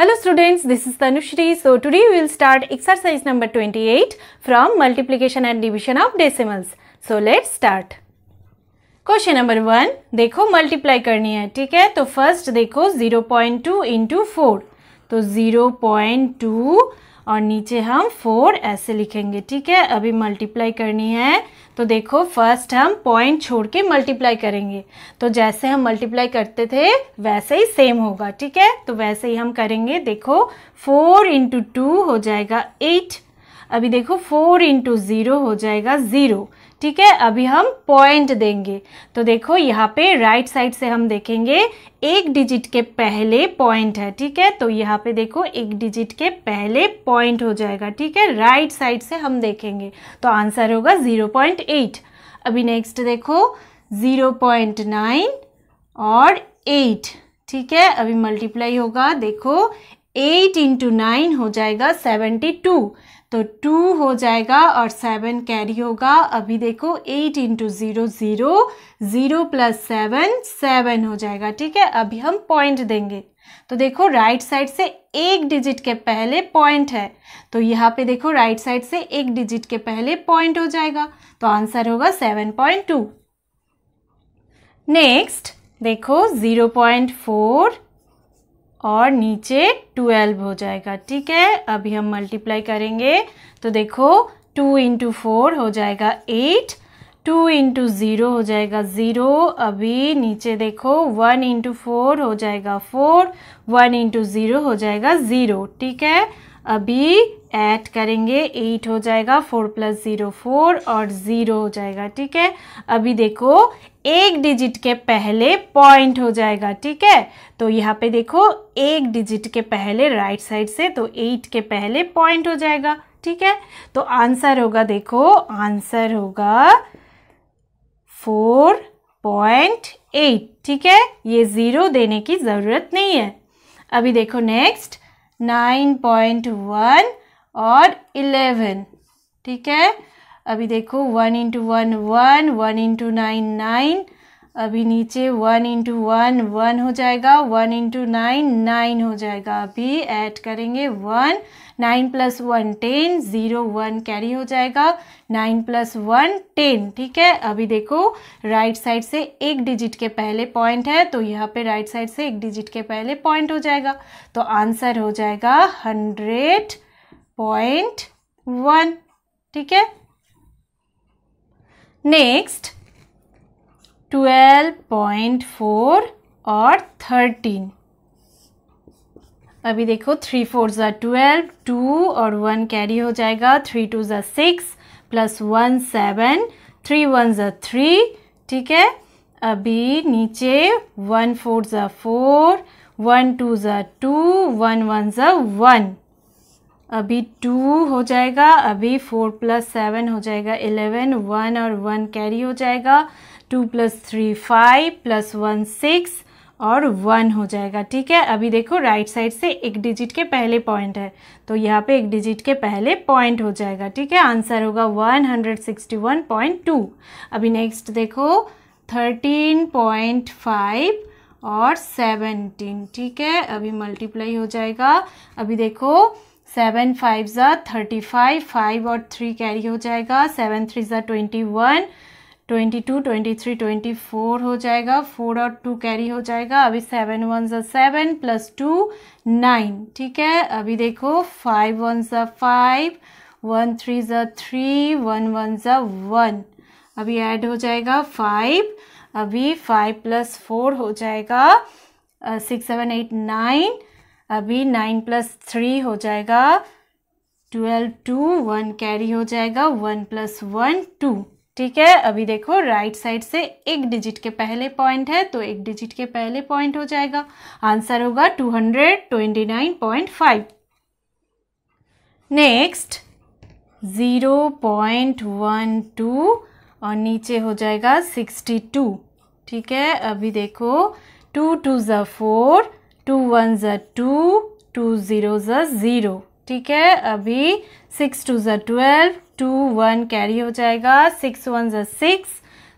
Hello students, this is Tanushri. So today we will start exercise number 28 from multiplication and division of decimals. So let's start. Question number one देखो multiply करनी है ठीक है तो first देखो 0.2 point two into four तो 0.2 और नीचे हम 4 ऐसे लिखेंगे ठीक है अभी मल्टीप्लाई करनी है तो देखो फर्स्ट हम पॉइंट छोड़ के मल्टीप्लाई करेंगे तो जैसे हम मल्टीप्लाई करते थे वैसे ही सेम होगा ठीक है तो वैसे ही हम करेंगे देखो फोर इंटू टू हो जाएगा एट अभी देखो फोर इंटू ज़ीरो हो जाएगा ज़ीरो ठीक है अभी हम पॉइंट देंगे तो देखो यहाँ पे राइट साइड से हम देखेंगे एक डिजिट के पहले पॉइंट है ठीक है तो यहाँ पे देखो एक डिजिट के पहले पॉइंट हो जाएगा ठीक है राइट साइड से हम देखेंगे तो आंसर होगा ज़ीरो पॉइंट एट अभी नेक्स्ट देखो ज़ीरो पॉइंट नाइन और एट ठीक है अभी मल्टीप्लाई होगा देखो एट इंटू नाइन हो जाएगा सेवेंटी टू तो टू हो जाएगा और सेवन कैरी होगा अभी देखो eight into zero zero zero plus seven seven हो जाएगा ठीक है अभी हम पॉइंट देंगे तो देखो राइट साइड से एक डिजिट के पहले पॉइंट है तो यहाँ पे देखो राइट साइड से एक डिजिट के पहले पॉइंट हो जाएगा तो आंसर होगा सेवन पॉइंट टू नेक्स्ट देखो ज़ीरो पॉइंट फोर और नीचे ट्वेल्व हो जाएगा ठीक है अभी हम मल्टीप्लाई करेंगे तो देखो टू इंटू फोर हो जाएगा एट टू इंटू ज़ीरो हो जाएगा ज़ीरो अभी नीचे देखो वन इंटू फोर हो जाएगा फोर वन इंटू ज़ीरो हो जाएगा ज़ीरो ठीक है अभी ऐड करेंगे एट हो जाएगा फोर प्लस ज़ीरो फोर और ज़ीरो हो जाएगा ठीक है अभी देखो एक डिजिट के पहले पॉइंट हो जाएगा ठीक है तो यहाँ पे देखो एक डिजिट के पहले राइट साइड से तो एट के पहले पॉइंट हो जाएगा ठीक है तो आंसर होगा देखो आंसर होगा फोर पॉइंट एट ठीक है ये ज़ीरो देने की ज़रूरत नहीं है अभी देखो नेक्स्ट नाइन पॉइंट वन और इलेवन ठीक है अभी देखो one into one one one into nine nine अभी नीचे वन इंटू वन वन हो जाएगा वन इंटू नाइन नाइन हो जाएगा अभी ऐड करेंगे one nine plus one ten zero one carry हो जाएगा नाइन प्लस वन टेन ठीक है अभी देखो राइट साइड से एक डिजिट के पहले पॉइंट है तो यहाँ पे राइट साइड से एक डिजिट के पहले पॉइंट हो जाएगा तो आंसर हो जाएगा हंड्रेड पॉइंट वन ठीक है नेक्स्ट ट्वेल्व पॉइंट फोर और थर्टीन अभी देखो थ्री फोर ज़ा ट्वेल्व टू और वन कैरी हो जाएगा थ्री टू ज़ा six plus one seven three one ज़ा थ्री ठीक है अभी नीचे वन फोर ज़ा फोर वन टू ज़ा टू वन वन ज़ा वन अभी टू हो जाएगा अभी फोर प्लस सेवन हो जाएगा इलेवन वन और वन कैरी हो जाएगा two plus three five plus one six और वन हो जाएगा ठीक है अभी देखो राइट साइड से एक डिजिट के पहले पॉइंट है तो यहाँ पे एक डिजिट के पहले पॉइंट हो जाएगा ठीक है आंसर होगा one hundred sixty one point two अभी नेक्स्ट देखो थर्टीन पॉइंट फाइव और सेवनटीन ठीक है अभी मल्टीप्लाई हो जाएगा अभी देखो सेवन फाइव ज़ा थर्टी फाइव फाइव और थ्री कैरी हो जाएगा सेवन थ्री ज़ा twenty one twenty two twenty three twenty four हो जाएगा फोर और टू कैरी हो जाएगा अभी सेवन वन ज़ा सेवन प्लस टू नाइन ठीक है अभी देखो फाइव वन ज फाइव वन थ्री ज़ा थ्री वन वन ज़ा वन अभी ऐड हो जाएगा फाइव अभी फाइव प्लस फोर हो जाएगा सिक्स सेवन एट नाइन अभी नाइन प्लस थ्री हो जाएगा ट्वेल्व टू वन कैरी हो जाएगा वन प्लस वन टू ठीक है अभी देखो राइट साइड से एक डिजिट के पहले पॉइंट है तो एक डिजिट के पहले पॉइंट हो जाएगा आंसर होगा two hundred twenty nine point five next zero point one two और नीचे हो जाएगा सिक्सटी टू ठीक है अभी देखो टू टू ज़ा फोर टू वन ज़ा टू टू ज़ीरो ज़ा ज़ीरो ठीक है अभी सिक्स टू ज़ा ट्वेल्व टू वन कैरी हो जाएगा सिक्स वन जो six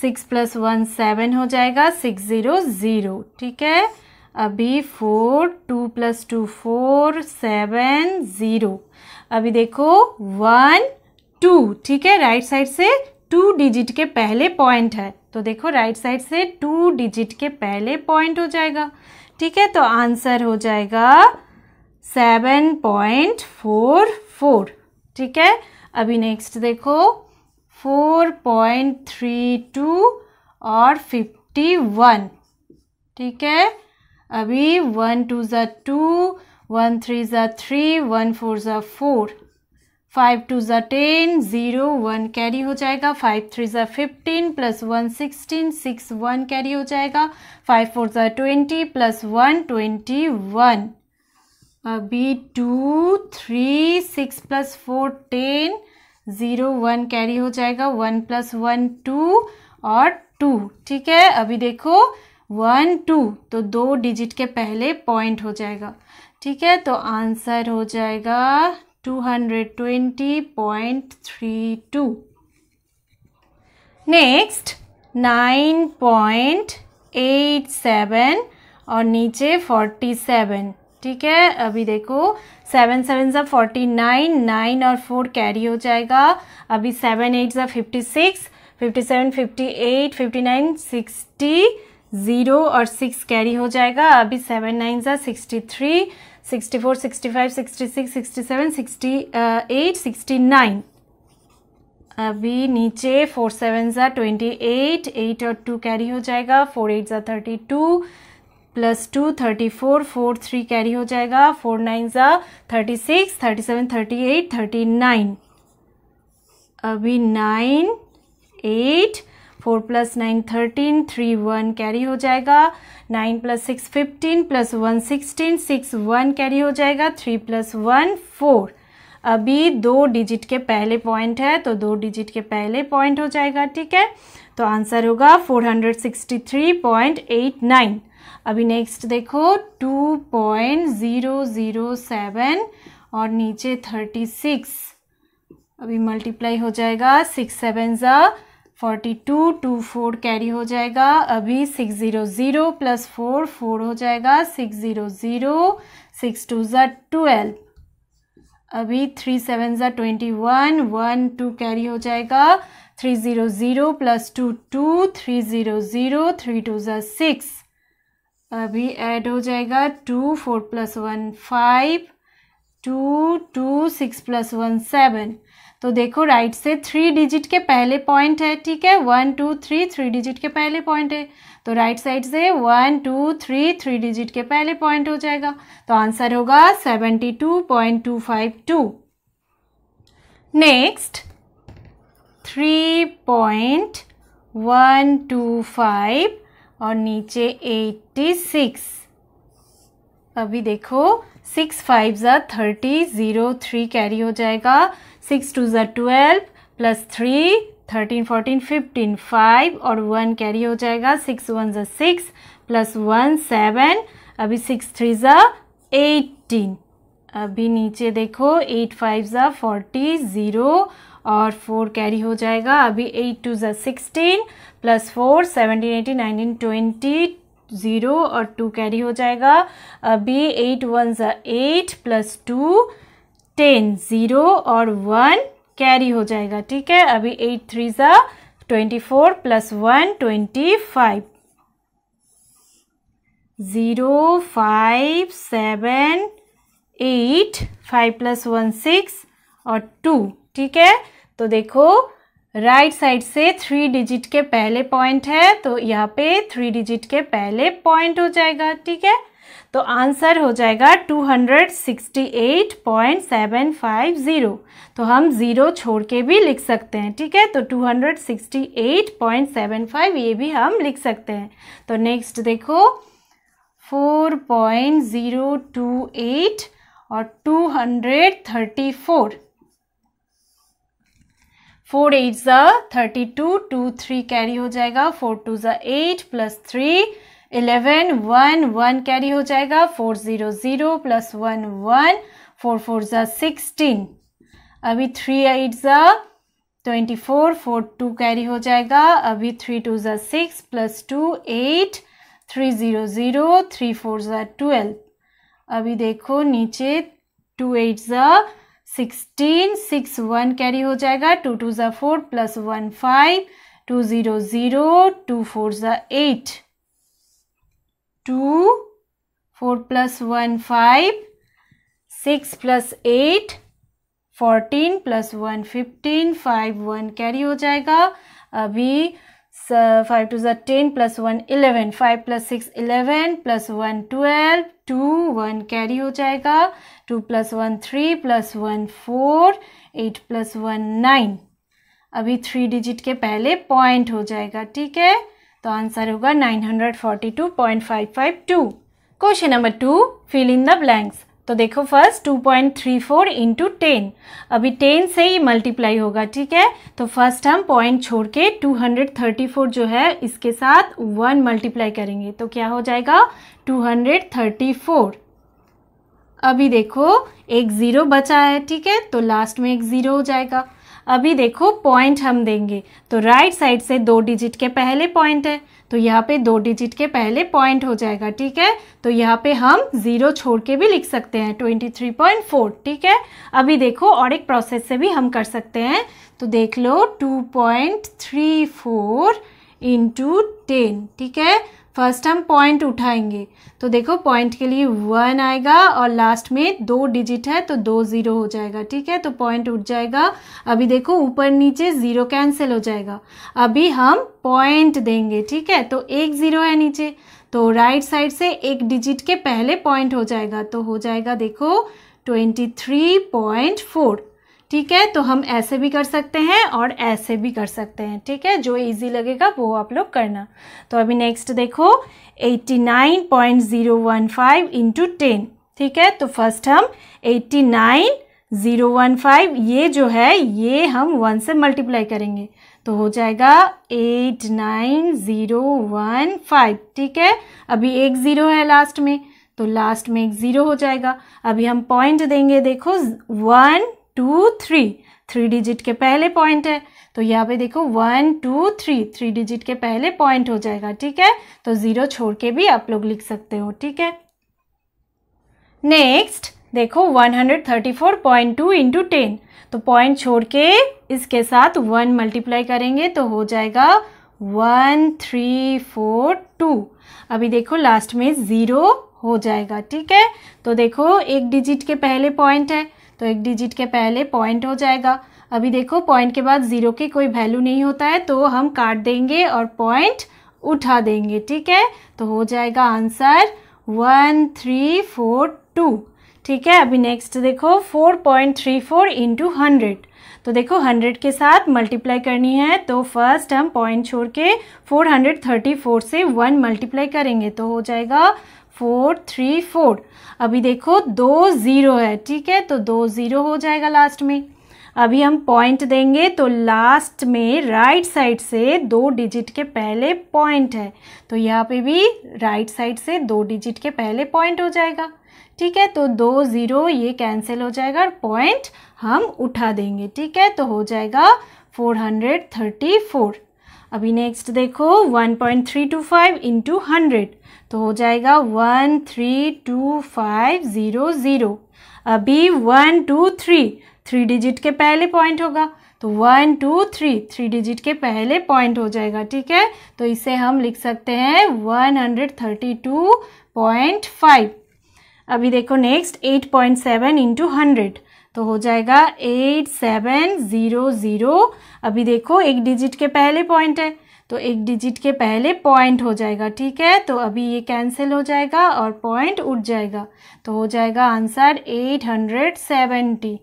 six plus one seven हो जाएगा सिक्स ज़ीरो ज़ीरो ठीक है अभी four two plus two four seven zero अभी देखो वन टू ठीक है राइट साइड से टू डिजिट के पहले पॉइंट है तो देखो राइट साइड से टू डिजिट के पहले पॉइंट हो जाएगा ठीक है तो आंसर हो जाएगा सेवन पॉइंट फोर फोर ठीक है अभी नेक्स्ट देखो 4.32 और 51 ठीक है अभी वन टू ज़ा टू वन थ्री ज़ा थ्री वन फोर ज़ा फोर फाइव टू ज़ा टेन ज़ीरो वन कैरी हो जाएगा फाइव थ्री ज़ा fifteen plus one sixteen six one carry हो जाएगा फाइव फोर ज़ा twenty plus one twenty one अभी two three six plus four ten zero one carry हो जाएगा वन प्लस वन टू और टू ठीक है अभी देखो वन टू तो दो डिजिट के पहले पॉइंट हो जाएगा ठीक है तो आंसर हो जाएगा two hundred twenty point three two next nine point eight seven और नीचे फोर्टी सेवन ठीक है अभी देखो सेवन सेवन ज़ा फोर्टी नाइन नाइन और फोर कैरी हो जाएगा अभी सेवन एट ज़ा fifty six fifty seven fifty eight fifty nine sixty zero और सिक्स कैरी हो जाएगा अभी सेवन नाइन ज़ा sixty three sixty four sixty five sixty six sixty seven sixty eight sixty nine अभी नीचे फोर सेवन ज़ा twenty eight eight और two carry हो जाएगा फोर एट ज़ा thirty two plus two thirty four four three carry हो जाएगा four nine ज़ा thirty six thirty seven thirty eight thirty nine अभी nine eight four plus nine thirteen three one carry हो जाएगा nine plus six fifteen plus one sixteen six one carry हो जाएगा three plus one four अभी दो digit के पहले point है तो दो डिजिट के पहले पॉइंट हो जाएगा ठीक है तो आंसर होगा four hundred sixty three point eight nine अभी नेक्स्ट देखो two point zero zero seven और नीचे थर्टी सिक्स अभी मल्टीप्लाई हो जाएगा सिक्स सेवन ज़ा forty two two four carry हो जाएगा अभी six zero zero plus four four हो जाएगा six zero zero six two ज़ा ट्वेल्व अभी थ्री सेवन ज़ा twenty one one two carry हो जाएगा three zero zero plus two two three zero zero three two ज़ा सिक्स अभी add हो जाएगा two four plus one five two two six plus one seven तो देखो right से थ्री डिजिट के पहले पॉइंट है ठीक है one two three three digit के पहले पॉइंट है तो राइट साइड से one two three three digit के पहले पॉइंट हो जाएगा तो आंसर होगा seventy two point two five two next three point one two five और नीचे एट्टी सिक्स अभी देखो सिक्स फाइव ज़ा थर्टी ज़ीरो थ्री कैरी हो जाएगा सिक्स टू ज़ा twelve plus three thirteen fourteen fifteen five और वन कैरी हो जाएगा सिक्स वन ज़ा सिक्स प्लस वन सेवन अभी सिक्स थ्री ज़ा एटीन अभी नीचे देखो एट फाइव ज़ा फोर्टी ज़ीरो और फोर कैरी हो जाएगा अभी एट टू ज़ा sixteen plus four seventeen eighteen nineteen twenty zero और टू कैरी हो जाएगा अभी एट वन ज़ा eight plus two ten zero और वन कैरी हो जाएगा ठीक है अभी एट थ्री ज़ा twenty four plus one twenty five zero five seven eight five plus one six और टू ठीक है तो देखो राइट साइड से थ्री डिजिट के पहले पॉइंट है तो यहाँ पे थ्री डिजिट के पहले पॉइंट हो जाएगा ठीक है तो आंसर हो जाएगा 268.750 तो हम ज़ीरो छोड़ के भी लिख सकते हैं ठीक है तो 268.75 ये भी हम लिख सकते हैं तो नेक्स्ट देखो 4.028 और 234 फोर एट ज़ा thirty two two three carry हो जाएगा फोर टू ज़ा eight plus three eleven one one carry हो जाएगा four zero zero plus one one four four ज़ा सिक्सटीन अभी थ्री एट ज़ा twenty four four two carry हो जाएगा अभी थ्री टू ज़ा six plus two eight three zero zero three four ज़ा ट्वेल्व अभी देखो नीचे टू एट ज़ा सिक्सटीन सिक्स वन कैरी हो जाएगा टू टू ज़ा four plus one five two zero zero two four ज़ा eight two four plus one five six plus eight fourteen plus one fifteen five one carry हो जाएगा अभी So 5 to the 10 plus 1 11 5 plus 6 plus one two one carry हो जाएगा two plus one three plus one four eight plus one nine अभी three digit के पहले point हो जाएगा ठीक है तो आंसर होगा nine hundred forty two point five five two question number two fill in the blanks तो देखो first 2.34 point three four into ten अभी टेन से ही मल्टीप्लाई होगा ठीक है तो फर्स्ट हम पॉइंट छोड़ के 234 जो है इसके साथ वन मल्टीप्लाई करेंगे तो क्या हो जाएगा 234 अभी देखो एक ज़ीरो बचा है ठीक है तो लास्ट में एक ज़ीरो हो जाएगा अभी देखो पॉइंट हम देंगे तो राइट साइड से दो डिजिट के पहले पॉइंट है तो यहाँ पे दो डिजिट के पहले पॉइंट हो जाएगा ठीक है तो यहाँ पे हम ज़ीरो छोड़ के भी लिख सकते हैं ट्वेंटी थ्री पॉइंट फोर ठीक है अभी देखो और एक प्रोसेस से भी हम कर सकते हैं तो देख लो two point three four into ten ठीक है फर्स्ट हम पॉइंट उठाएंगे तो देखो पॉइंट के लिए वन आएगा और लास्ट में दो डिजिट है तो दो ज़ीरो हो जाएगा ठीक है तो पॉइंट उठ जाएगा अभी देखो ऊपर नीचे ज़ीरो कैंसिल हो जाएगा अभी हम पॉइंट देंगे ठीक है तो एक ज़ीरो है नीचे तो राइट साइड से एक डिजिट के पहले पॉइंट हो जाएगा तो हो जाएगा देखो ट्वेंटी थ्री पॉइंट फोर ठीक है तो हम ऐसे भी कर सकते हैं और ऐसे भी कर सकते हैं ठीक है जो इजी लगेगा वो आप लोग करना तो अभी नेक्स्ट देखो 89.015 इंटू टेन ठीक है तो फर्स्ट हम 89.015 ये जो है ये हम वन से मल्टीप्लाई करेंगे तो हो जाएगा eight nine zero one five ठीक है अभी एक ज़ीरो है लास्ट में तो लास्ट में एक ज़ीरो हो जाएगा अभी हम पॉइंट देंगे देखो one two three three digit के पहले पॉइंट है तो यहाँ पे देखो one two three three digit के पहले पॉइंट हो जाएगा ठीक है तो ज़ीरो छोड़ के भी आप लोग लिख सकते हो ठीक है नेक्स्ट देखो one hundred thirty four point two into ten तो पॉइंट छोड़ के इसके साथ वन मल्टीप्लाई करेंगे तो हो जाएगा वन थ्री फोर टू अभी देखो लास्ट में ज़ीरो हो जाएगा ठीक है तो देखो एक डिजिट के पहले पॉइंट है तो एक डिजिट के पहले पॉइंट हो जाएगा अभी देखो पॉइंट के बाद ज़ीरो की कोई वैल्यू नहीं होता है तो हम काट देंगे और पॉइंट उठा देंगे ठीक है तो हो जाएगा answer one three four two ठीक है अभी नेक्स्ट देखो four point three four into hundred तो देखो हंड्रेड के साथ मल्टीप्लाई करनी है तो फर्स्ट हम पॉइंट छोड़ के फोर हंड्रेड थर्टी फोर से वन मल्टीप्लाई करेंगे तो हो जाएगा फोर थ्री फोर अभी देखो दो ज़ीरो है ठीक है तो दो ज़ीरो हो जाएगा लास्ट में अभी हम पॉइंट देंगे तो लास्ट में राइट साइड से दो डिजिट के पहले पॉइंट है तो यहाँ पे भी राइट साइड से दो डिजिट के पहले पॉइंट हो जाएगा ठीक है तो दो ज़ीरो ये कैंसिल हो जाएगा और पॉइंट हम उठा देंगे ठीक है तो हो जाएगा फोर हंड्रेड थर्टी फोर अभी नेक्स्ट देखो 1.325 point three two five into hundred तो हो जाएगा one three two five zero zero अभी one two three three digit के पहले पॉइंट होगा तो one two three three digit के पहले पॉइंट हो जाएगा ठीक है तो इसे हम लिख सकते हैं one hundred thirty two point five अभी देखो next eight point seven into hundred तो हो जाएगा एट सेवन ज़ीरो ज़ीरो अभी देखो एक डिजिट के पहले पॉइंट है तो एक डिजिट के पहले पॉइंट हो जाएगा ठीक है तो अभी ये कैंसिल हो जाएगा और पॉइंट उठ जाएगा तो हो जाएगा answer eight hundred seventy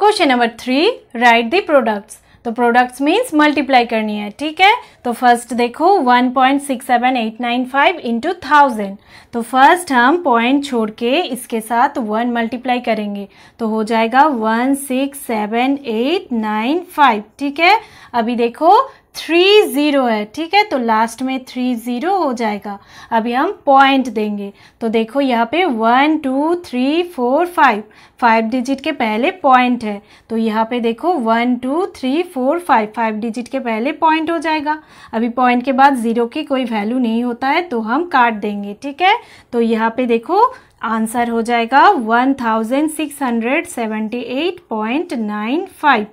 question number three write the products तो प्रोडक्ट्स मीन्स मल्टीप्लाई करनी है ठीक है तो फर्स्ट देखो 1.67895 इंटू थाउजेंड तो फर्स्ट हम पॉइंट छोड़ के इसके साथ वन मल्टीप्लाई करेंगे तो हो जाएगा 167,895 ठीक है अभी देखो थ्री ज़ीरो है ठीक है तो लास्ट में थ्री ज़ीरो हो जाएगा अभी हम पॉइंट देंगे तो देखो यहाँ पे one two three four five five digit के पहले पॉइंट है तो यहाँ पे देखो one two three four five five digit के पहले पॉइंट हो जाएगा अभी पॉइंट के बाद ज़ीरो की कोई वैल्यू नहीं होता है तो हम काट देंगे ठीक है तो यहाँ पे देखो आंसर हो जाएगा one thousand six hundred seventy eight point nine five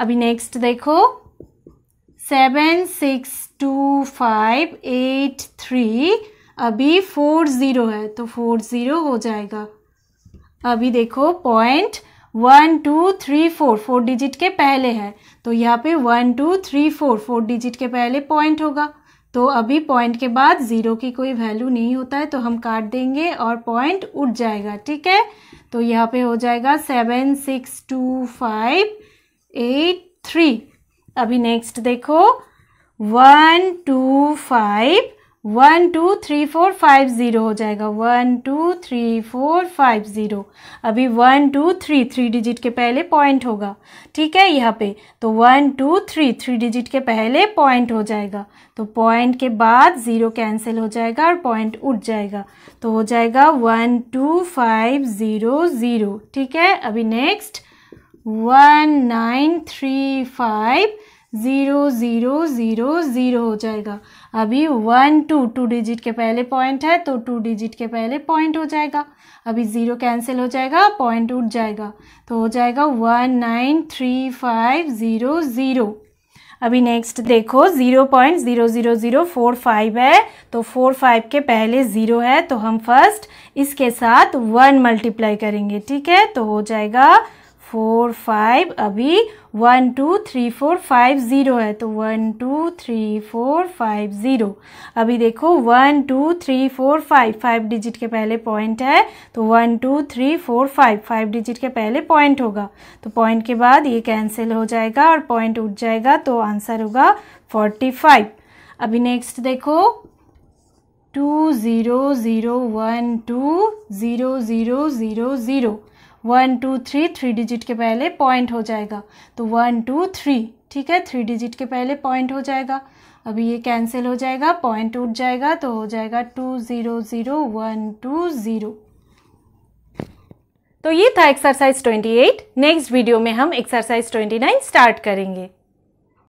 अभी नेक्स्ट देखो seven six two five eight three अभी फोर ज़ीरो है तो फोर ज़ीरो हो जाएगा अभी देखो point one two three four four digit के पहले है तो यहाँ पे one two three four four digit के पहले पॉइंट होगा तो अभी पॉइंट के बाद ज़ीरो की कोई वैल्यू नहीं होता है तो हम काट देंगे और पॉइंट उठ जाएगा ठीक है तो यहाँ पे हो जाएगा seven six two five eight three अभी नेक्स्ट देखो one two five one two three four five zero हो जाएगा one two three four five zero अभी one two three three digit के पहले पॉइंट होगा ठीक है यहाँ पे तो one two three three digit के पहले पॉइंट हो जाएगा तो पॉइंट के बाद ज़ीरो कैंसिल हो जाएगा और पॉइंट उठ जाएगा तो हो जाएगा one two five zero zero ठीक है अभी next one nine three five zero zero zero zero हो जाएगा अभी वन टू टू डिजिट के पहले पॉइंट है तो टू डिजिट के पहले पॉइंट हो जाएगा अभी ज़ीरो कैंसिल हो जाएगा पॉइंट उठ जाएगा तो हो जाएगा one nine three five zero zero अभी नेक्स्ट देखो zero point zero zero zero four five है तो फोर फाइव के पहले ज़ीरो है तो हम फर्स्ट इसके साथ वन मल्टीप्लाई करेंगे ठीक है तो हो जाएगा फोर फाइव अभी one two three four five zero है तो one two three four five zero अभी देखो one two three four five five digit के पहले पॉइंट है तो one two three four five five digit के पहले पॉइंट होगा तो पॉइंट के बाद ये कैंसिल हो जाएगा और पॉइंट उठ जाएगा तो आंसर होगा फोर्टी फाइव अभी नेक्स्ट देखो two zero zero one two zero zero zero zero one two three three digit के पहले पॉइंट हो जाएगा तो वन टू थ्री ठीक है थ्री डिजिट के पहले पॉइंट हो जाएगा अभी ये कैंसिल हो जाएगा पॉइंट उठ जाएगा तो हो जाएगा two zero zero one two zero तो ये था exercise twenty eight next video में हम एक्सरसाइज ट्वेंटी नाइन स्टार्ट करेंगे